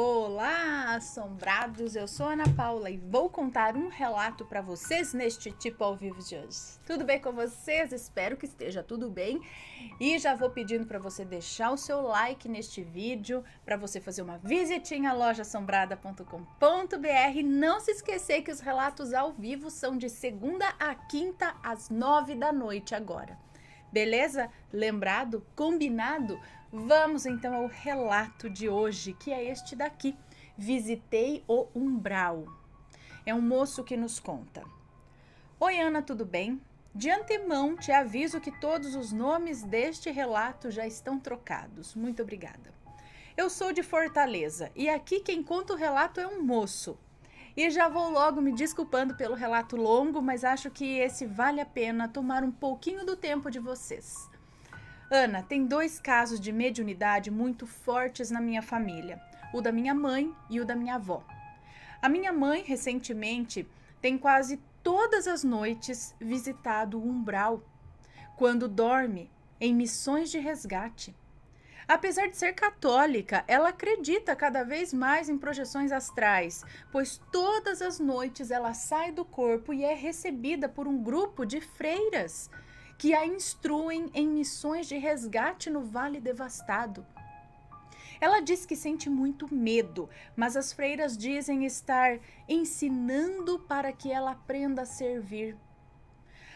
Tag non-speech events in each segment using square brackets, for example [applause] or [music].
Olá, assombrados! Eu sou Ana Paula e vou contar um relato para vocês neste tipo ao vivo de hoje. Tudo bem com vocês? Espero que esteja tudo bem. E já vou pedindo para você deixar o seu like neste vídeo, para você fazer uma visitinha à assombrada.com.br. Não se esquecer que os relatos ao vivo são de segunda a quinta às nove da noite agora. Beleza? Lembrado? Combinado? Vamos então ao relato de hoje, que é este daqui. Visitei o umbral. É um moço que nos conta. Oi, Ana, tudo bem? De antemão te aviso que todos os nomes deste relato já estão trocados. Muito obrigada. Eu sou de Fortaleza e aqui quem conta o relato é um moço. E já vou logo me desculpando pelo relato longo, mas acho que esse vale a pena tomar um pouquinho do tempo de vocês. Ana, tem dois casos de mediunidade muito fortes na minha família: o da minha mãe e o da minha avó. A minha mãe, recentemente, tem quase todas as noites visitado o umbral, quando dorme em missões de resgate. Apesar de ser católica, ela acredita cada vez mais em projeções astrais, pois todas as noites ela sai do corpo e é recebida por um grupo de freiras que a instruem em missões de resgate no Vale Devastado. Ela diz que sente muito medo, mas as freiras dizem estar ensinando para que ela aprenda a servir.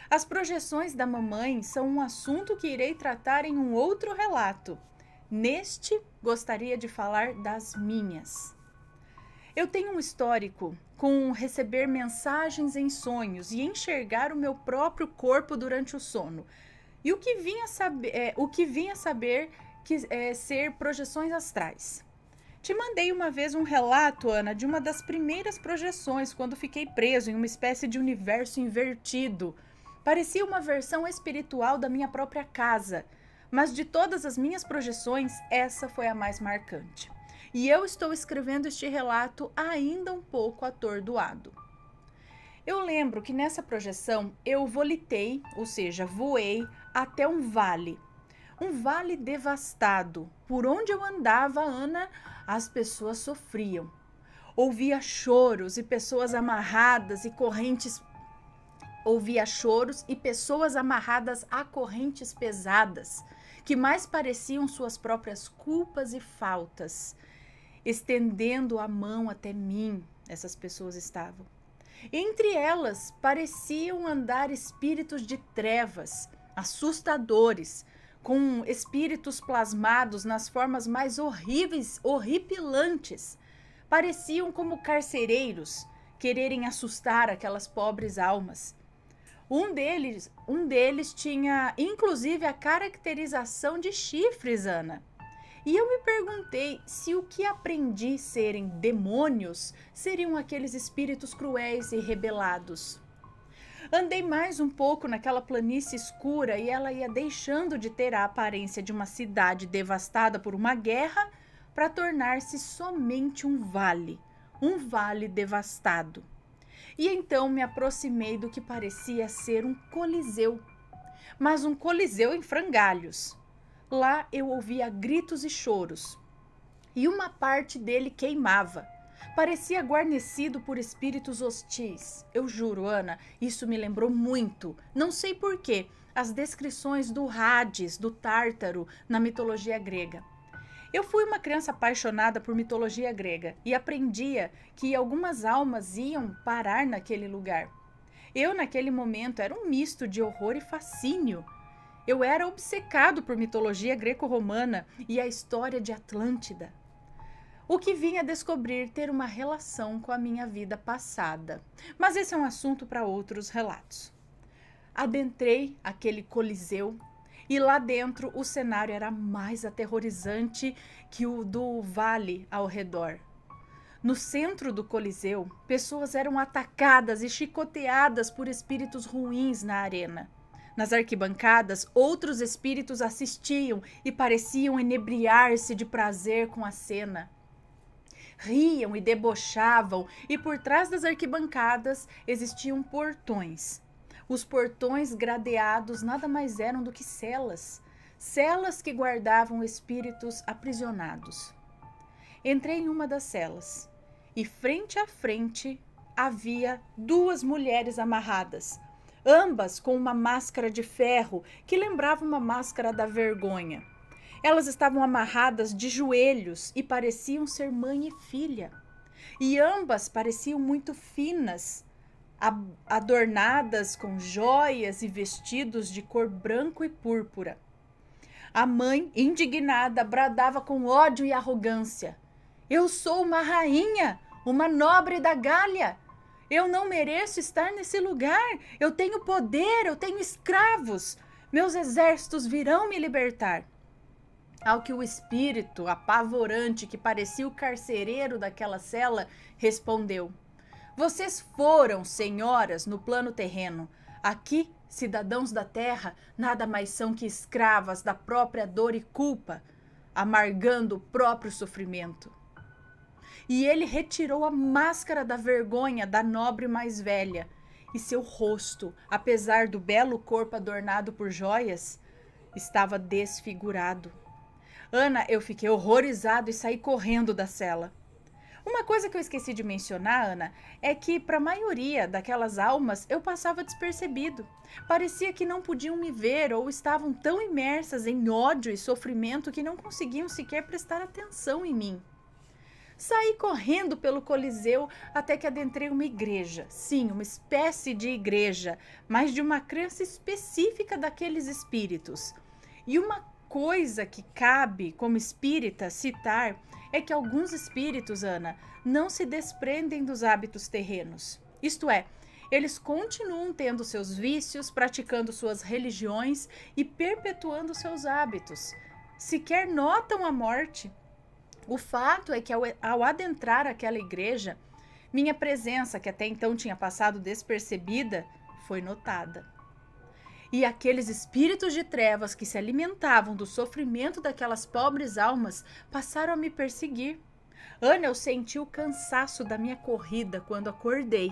As projeções da mamãe são um assunto que irei tratar em um outro relato. Neste, gostaria de falar das minhas. Eu tenho um histórico com receber mensagens em sonhos e enxergar o meu próprio corpo durante o sono. E o que vinha saber, é, o que vinha saber que é, ser projeções astrais. Te mandei uma vez um relato, Ana, de uma das primeiras projeções quando fiquei preso em uma espécie de universo invertido. Parecia uma versão espiritual da minha própria casa, mas de todas as minhas projeções, essa foi a mais marcante e eu estou escrevendo este relato ainda um pouco atordoado. Eu lembro que nessa projeção eu volitei, ou seja, voei até um vale. Um vale devastado. Por onde eu andava, Ana, as pessoas sofriam. Ouvia choros e pessoas amarradas e correntes. Ouvia choros e pessoas amarradas a correntes pesadas, que mais pareciam suas próprias culpas e faltas estendendo a mão até mim, essas pessoas estavam. Entre elas pareciam andar espíritos de trevas, assustadores, com espíritos plasmados nas formas mais horríveis, horripilantes. Pareciam como carcereiros, quererem assustar aquelas pobres almas. Um deles, um deles tinha inclusive a caracterização de chifres, Ana. E eu me perguntei se o que aprendi serem demônios seriam aqueles espíritos cruéis e rebelados. Andei mais um pouco naquela planície escura e ela ia deixando de ter a aparência de uma cidade devastada por uma guerra para tornar-se somente um vale, um vale devastado. E então me aproximei do que parecia ser um coliseu, mas um coliseu em frangalhos. Lá eu ouvia gritos e choros, e uma parte dele queimava. Parecia guarnecido por espíritos hostis. Eu juro, Ana, isso me lembrou muito. Não sei porquê, as descrições do Hades, do Tártaro, na mitologia grega. Eu fui uma criança apaixonada por mitologia grega e aprendia que algumas almas iam parar naquele lugar. Eu, naquele momento, era um misto de horror e fascínio. Eu era obcecado por mitologia greco-romana e a história de Atlântida. O que vinha a descobrir ter uma relação com a minha vida passada. Mas esse é um assunto para outros relatos. Adentrei aquele coliseu e lá dentro o cenário era mais aterrorizante que o do vale ao redor. No centro do Coliseu, pessoas eram atacadas e chicoteadas por espíritos ruins na arena. Nas arquibancadas, outros espíritos assistiam e pareciam enebriar-se de prazer com a cena. Riam e debochavam, e por trás das arquibancadas existiam portões. Os portões gradeados nada mais eram do que celas, celas que guardavam espíritos aprisionados. Entrei em uma das celas e, frente a frente, havia duas mulheres amarradas, ambas com uma máscara de ferro que lembrava uma máscara da vergonha. Elas estavam amarradas de joelhos e pareciam ser mãe e filha. E ambas pareciam muito finas, adornadas com joias e vestidos de cor branco e púrpura. A mãe, indignada, bradava com ódio e arrogância: Eu sou uma rainha, uma nobre da Gália, eu não mereço estar nesse lugar. Eu tenho poder, eu tenho escravos. Meus exércitos virão me libertar. Ao que o espírito apavorante, que parecia o carcereiro daquela cela, respondeu: Vocês foram senhoras no plano terreno. Aqui, cidadãos da terra, nada mais são que escravas da própria dor e culpa, amargando o próprio sofrimento e ele retirou a máscara da vergonha da nobre mais velha. E seu rosto, apesar do belo corpo adornado por joias, estava desfigurado. Ana, eu fiquei horrorizado e saí correndo da cela. Uma coisa que eu esqueci de mencionar, Ana, é que para a maioria daquelas almas eu passava despercebido. Parecia que não podiam me ver ou estavam tão imersas em ódio e sofrimento que não conseguiam sequer prestar atenção em mim. Saí correndo pelo Coliseu até que adentrei uma igreja. Sim, uma espécie de igreja, mas de uma crença específica daqueles espíritos. E uma coisa que cabe, como espírita, citar é que alguns espíritos, Ana, não se desprendem dos hábitos terrenos. Isto é, eles continuam tendo seus vícios, praticando suas religiões e perpetuando seus hábitos. Sequer notam a morte o fato é que ao, ao adentrar aquela igreja, minha presença, que até então tinha passado despercebida, foi notada. E aqueles espíritos de trevas que se alimentavam do sofrimento daquelas pobres almas passaram a me perseguir. Ana, eu senti o cansaço da minha corrida quando acordei.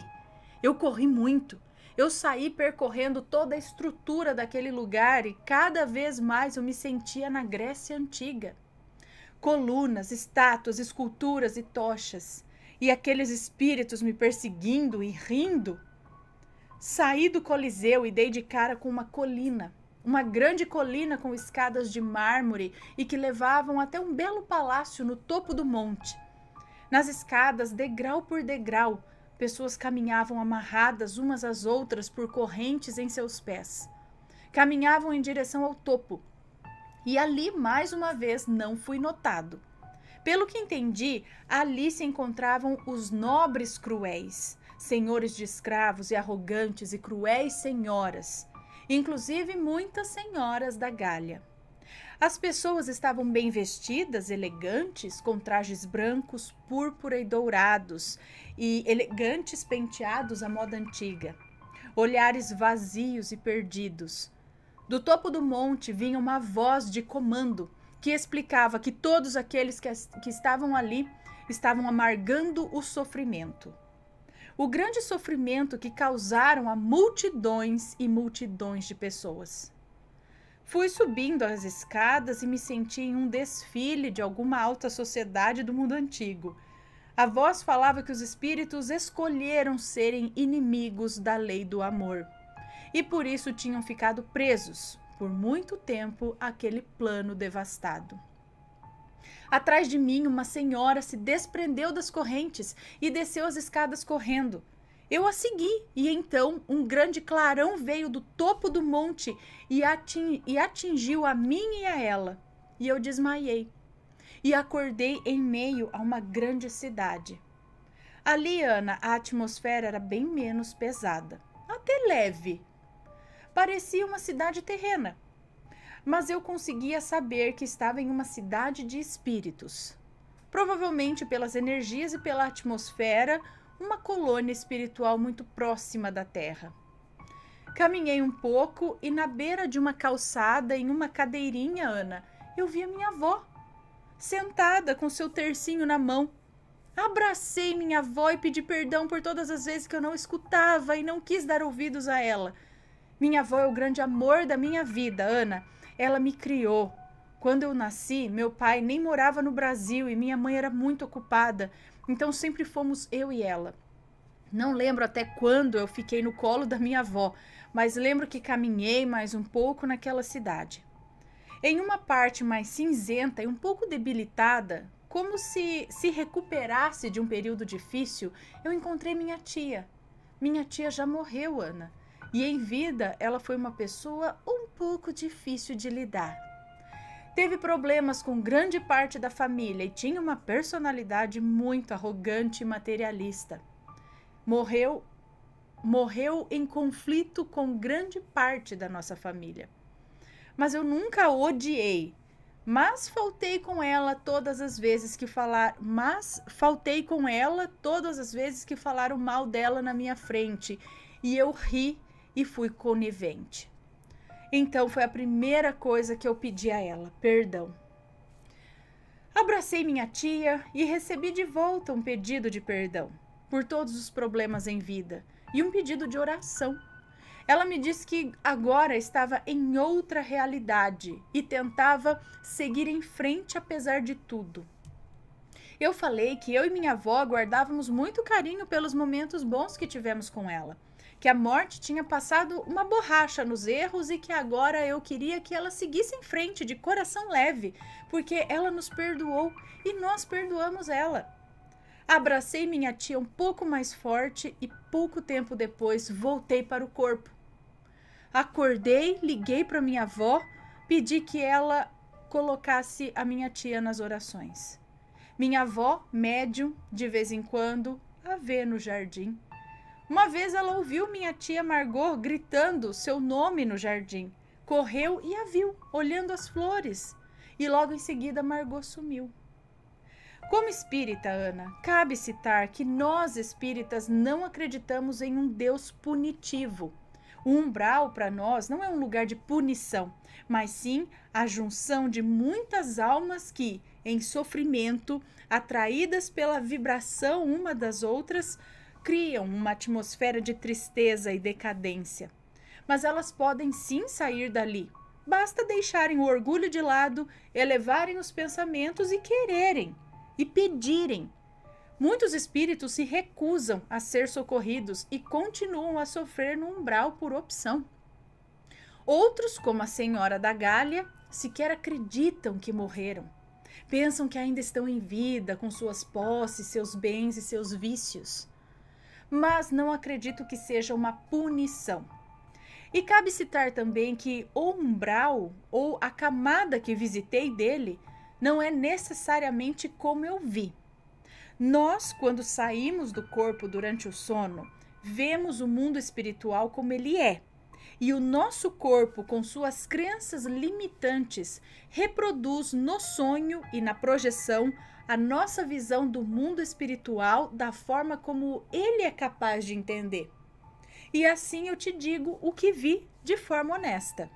Eu corri muito. Eu saí percorrendo toda a estrutura daquele lugar e cada vez mais eu me sentia na Grécia Antiga colunas, estátuas, esculturas e tochas, e aqueles espíritos me perseguindo e rindo. Saí do Coliseu e dei de cara com uma colina, uma grande colina com escadas de mármore e que levavam até um belo palácio no topo do monte. Nas escadas, degrau por degrau, pessoas caminhavam amarradas umas às outras por correntes em seus pés. Caminhavam em direção ao topo, e ali, mais uma vez, não fui notado. Pelo que entendi, ali se encontravam os nobres cruéis, senhores de escravos e arrogantes e cruéis senhoras, inclusive muitas senhoras da Galha. As pessoas estavam bem vestidas, elegantes, com trajes brancos, púrpura e dourados, e elegantes penteados à moda antiga. Olhares vazios e perdidos, do topo do monte vinha uma voz de comando que explicava que todos aqueles que, que estavam ali estavam amargando o sofrimento. O grande sofrimento que causaram a multidões e multidões de pessoas. Fui subindo as escadas e me senti em um desfile de alguma alta sociedade do mundo antigo. A voz falava que os espíritos escolheram serem inimigos da lei do amor e por isso tinham ficado presos por muito tempo àquele plano devastado. Atrás de mim, uma senhora se desprendeu das correntes e desceu as escadas correndo. Eu a segui, e então um grande clarão veio do topo do monte e, ating e atingiu a mim e a ela. E eu desmaiei. E acordei em meio a uma grande cidade. Ali, Ana, a atmosfera era bem menos pesada, até leve, parecia uma cidade terrena. Mas eu conseguia saber que estava em uma cidade de espíritos. Provavelmente pelas energias e pela atmosfera, uma colônia espiritual muito próxima da Terra. Caminhei um pouco e, na beira de uma calçada, em uma cadeirinha, Ana, eu vi a minha avó, sentada com seu tercinho na mão. Abracei minha avó e pedi perdão por todas as vezes que eu não escutava e não quis dar ouvidos a ela. Minha avó é o grande amor da minha vida, Ana. Ela me criou. Quando eu nasci, meu pai nem morava no Brasil e minha mãe era muito ocupada, então sempre fomos eu e ela. Não lembro até quando eu fiquei no colo da minha avó, mas lembro que caminhei mais um pouco naquela cidade. Em uma parte mais cinzenta e um pouco debilitada, como se se recuperasse de um período difícil, eu encontrei minha tia. Minha tia já morreu, Ana. E em vida, ela foi uma pessoa um pouco difícil de lidar. Teve problemas com grande parte da família e tinha uma personalidade muito arrogante e materialista. Morreu morreu em conflito com grande parte da nossa família. Mas eu nunca a odiei, mas faltei com ela todas as vezes que falar, mas faltei com ela todas as vezes que falaram mal dela na minha frente, e eu ri e fui conivente. Então foi a primeira coisa que eu pedi a ela: perdão. Abracei minha tia e recebi de volta um pedido de perdão por todos os problemas em vida e um pedido de oração. Ela me disse que agora estava em outra realidade e tentava seguir em frente apesar de tudo. Eu falei que eu e minha avó guardávamos muito carinho pelos momentos bons que tivemos com ela que a morte tinha passado uma borracha nos erros e que agora eu queria que ela seguisse em frente de coração leve, porque ela nos perdoou e nós perdoamos ela. Abracei minha tia um pouco mais forte e pouco tempo depois voltei para o corpo. Acordei, liguei para minha avó, pedi que ela colocasse a minha tia nas orações. Minha avó, médium, de vez em quando, a vê no jardim. Uma vez ela ouviu minha tia Margot gritando seu nome no jardim. Correu e a viu, olhando as flores. E logo em seguida Margot sumiu. Como espírita, Ana, cabe citar que nós espíritas não acreditamos em um Deus punitivo. O umbral para nós não é um lugar de punição, mas sim a junção de muitas almas que, em sofrimento, atraídas pela vibração uma das outras, criam uma atmosfera de tristeza e decadência. Mas elas podem sim sair dali. Basta deixarem o orgulho de lado, elevarem os pensamentos e quererem e pedirem. Muitos espíritos se recusam a ser socorridos e continuam a sofrer no umbral por opção. Outros, como a Senhora da Galha, sequer acreditam que morreram. Pensam que ainda estão em vida, com suas posses, seus bens e seus vícios mas não acredito que seja uma punição. E cabe citar também que o umbral ou a camada que visitei dele não é necessariamente como eu vi. Nós, quando saímos do corpo durante o sono, vemos o mundo espiritual como ele é. E o nosso corpo, com suas crenças limitantes, reproduz no sonho e na projeção a nossa visão do mundo espiritual da forma como ele é capaz de entender. E assim eu te digo o que vi de forma honesta.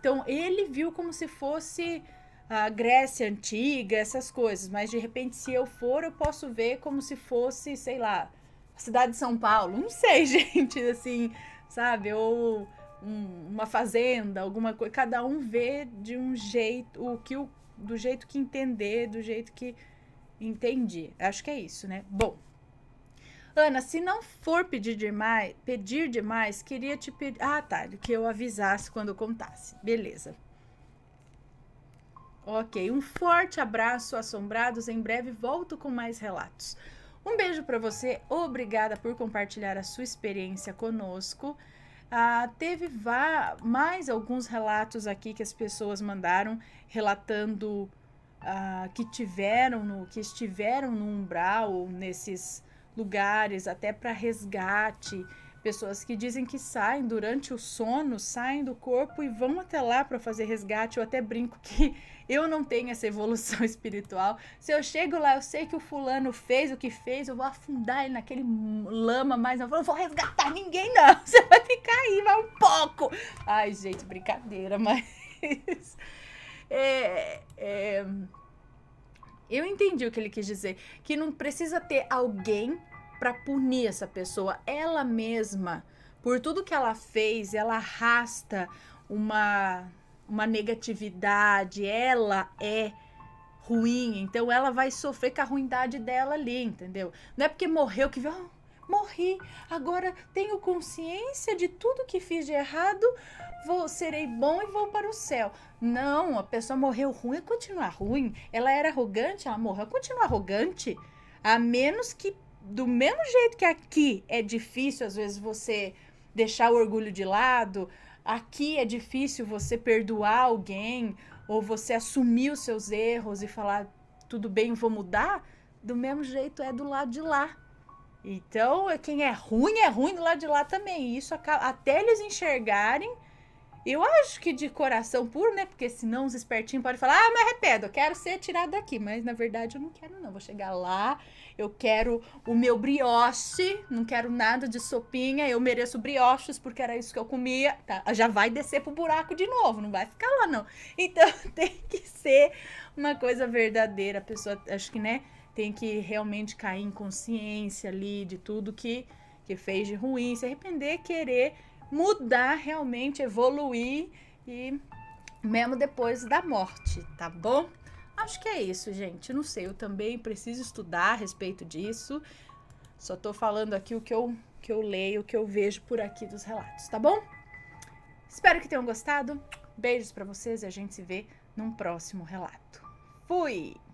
Então ele viu como se fosse a Grécia antiga, essas coisas, mas de repente se eu for, eu posso ver como se fosse, sei lá, a cidade de São Paulo, não sei, [laughs] gente, assim, sabe, ou um, uma fazenda, alguma coisa, cada um vê de um jeito o que o do jeito que entender, do jeito que entendi. Acho que é isso, né? Bom. Ana, se não for pedir demais, pedir demais, queria te pedir. Ah, tá, que eu avisasse quando contasse. Beleza. Ok, um forte abraço, assombrados. Em breve volto com mais relatos. Um beijo para você, obrigada por compartilhar a sua experiência conosco. Ah, teve vá, mais alguns relatos aqui que as pessoas mandaram relatando ah, que tiveram no, que estiveram no umbral nesses lugares até para resgate Pessoas que dizem que saem durante o sono, saem do corpo e vão até lá para fazer resgate. Eu até brinco que [laughs] eu não tenho essa evolução [laughs] espiritual. Se eu chego lá, eu sei que o fulano fez o que fez, eu vou afundar ele naquele lama, mas eu não vou resgatar ninguém, não. [laughs] Você vai ficar aí, vai um pouco. Ai, gente, brincadeira, mas. é... é... Eu entendi o que ele quis dizer. Que não precisa ter alguém para punir essa pessoa. Ela mesma, por tudo que ela fez, ela arrasta uma uma negatividade, ela é ruim, então ela vai sofrer com a ruindade dela ali, entendeu? Não é porque morreu que viu, oh, morri, agora tenho consciência de tudo que fiz de errado, vou serei bom e vou para o céu. Não, a pessoa morreu ruim e continua ruim. Ela era arrogante, ela morreu, continua arrogante. A menos que do mesmo jeito que aqui é difícil, às vezes, você deixar o orgulho de lado, aqui é difícil você perdoar alguém ou você assumir os seus erros e falar tudo bem, vou mudar, do mesmo jeito é do lado de lá. Então, quem é ruim é ruim do lado de lá também. Isso até eles enxergarem eu acho que de coração puro, né? Porque senão os espertinhos podem falar, ah, me arrependo, eu quero ser tirado daqui. Mas na verdade eu não quero, não. Vou chegar lá, eu quero o meu brioche, não quero nada de sopinha, eu mereço brioches porque era isso que eu comia. Tá, já vai descer pro buraco de novo, não vai ficar lá, não. [laughs] Então [laughs] tem que ser uma coisa verdadeira. A pessoa, acho que, né, tem que realmente cair em consciência ali de tudo que, que fez de ruim, se arrepender, querer mudar realmente, evoluir e mesmo depois da morte, tá bom? Acho que é isso, gente. Não sei, eu também preciso estudar a respeito disso. Só tô falando aqui o que eu, que eu leio, o que eu vejo por aqui dos relatos, tá bom? Espero que tenham gostado. Beijos para vocês e a gente se vê num próximo relato. Fui!